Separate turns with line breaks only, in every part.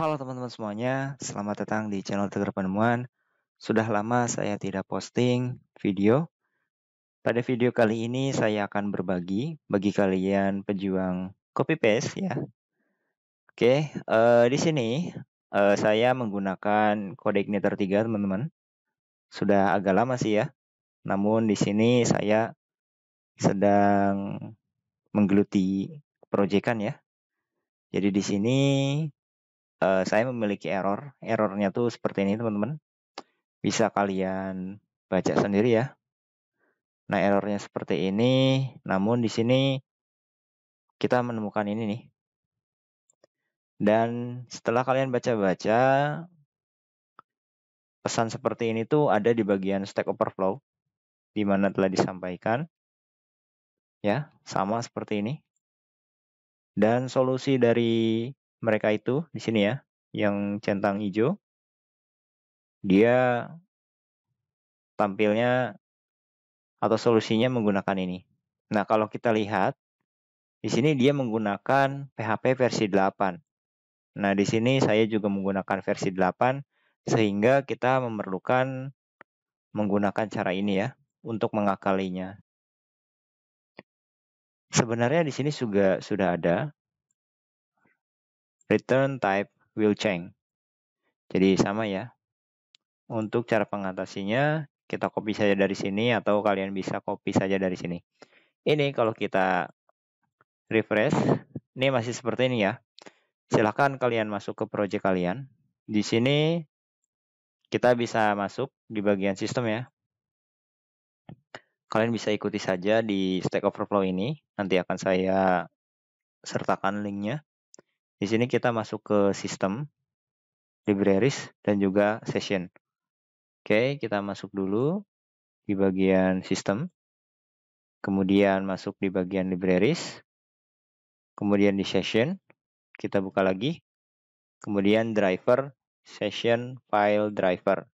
Halo teman-teman semuanya, selamat datang di channel Tegar Penemuan. Sudah lama saya tidak posting video. Pada video kali ini saya akan berbagi bagi kalian pejuang copy paste ya. Oke, uh, di sini uh, saya menggunakan kode igniter 3 teman-teman. Sudah agak lama sih ya. Namun di sini saya sedang menggeluti proyekan ya. Jadi di sini uh, saya memiliki error. Errornya tuh seperti ini teman-teman. Bisa kalian baca sendiri ya. Nah, errornya seperti ini. Namun di sini kita menemukan ini nih. Dan setelah kalian baca-baca, pesan seperti ini tuh ada di bagian Stack Overflow, di mana telah disampaikan. Ya, sama seperti ini. Dan solusi dari mereka itu di sini ya, yang centang hijau, dia tampilnya atau solusinya menggunakan ini. Nah, kalau kita lihat, di sini dia menggunakan PHP versi 8. Nah, di sini saya juga menggunakan versi 8, sehingga kita memerlukan menggunakan cara ini ya, untuk mengakalinya. Sebenarnya di sini juga sudah ada return type will change. Jadi sama ya. Untuk cara pengatasinya, kita copy saja dari sini atau kalian bisa copy saja dari sini. Ini kalau kita refresh, ini masih seperti ini ya. Silahkan kalian masuk ke project kalian. Di sini kita bisa masuk di bagian sistem ya. Kalian bisa ikuti saja di Stack Overflow ini. Nanti akan saya sertakan linknya. Di sini kita masuk ke sistem, libraries, dan juga session. Oke, kita masuk dulu di bagian sistem. Kemudian masuk di bagian libraries. Kemudian di session, kita buka lagi. Kemudian driver, session file driver.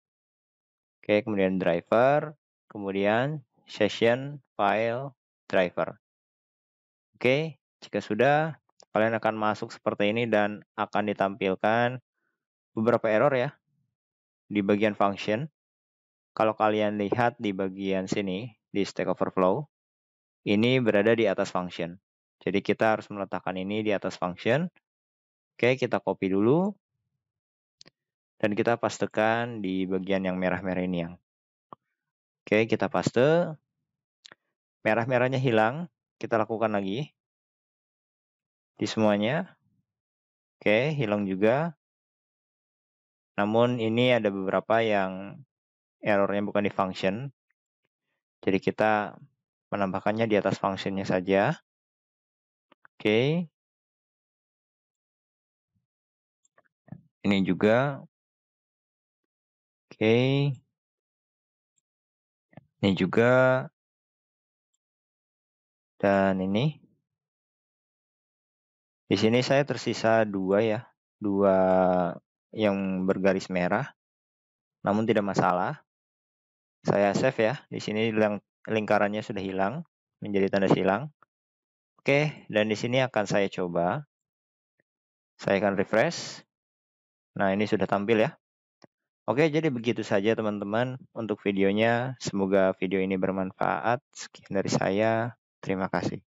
Oke, kemudian driver, kemudian session file driver. Oke, jika sudah, kalian akan masuk seperti ini dan akan ditampilkan beberapa error ya di bagian function. Kalau kalian lihat di bagian sini, di Stack Overflow, ini berada di atas function. Jadi kita harus meletakkan ini di atas function. Oke, kita copy dulu. Dan kita pastekan di bagian yang merah-merah ini yang. Oke, kita paste. Merah-merahnya hilang. Kita lakukan lagi di semuanya. Oke, hilang juga. Namun ini ada beberapa yang errornya bukan di function. Jadi kita menambahkannya di atas functionnya saja. Oke. Ini juga. Oke. Ini juga. Dan ini. Di sini saya tersisa dua ya, dua yang bergaris merah. Namun tidak masalah. Saya save ya. Di sini lingkarannya sudah hilang, menjadi tanda silang. Oke, dan di sini akan saya coba. Saya akan refresh. Nah, ini sudah tampil ya. Oke, jadi begitu saja teman-teman untuk videonya. Semoga video ini bermanfaat. Sekian dari saya. Terima kasih.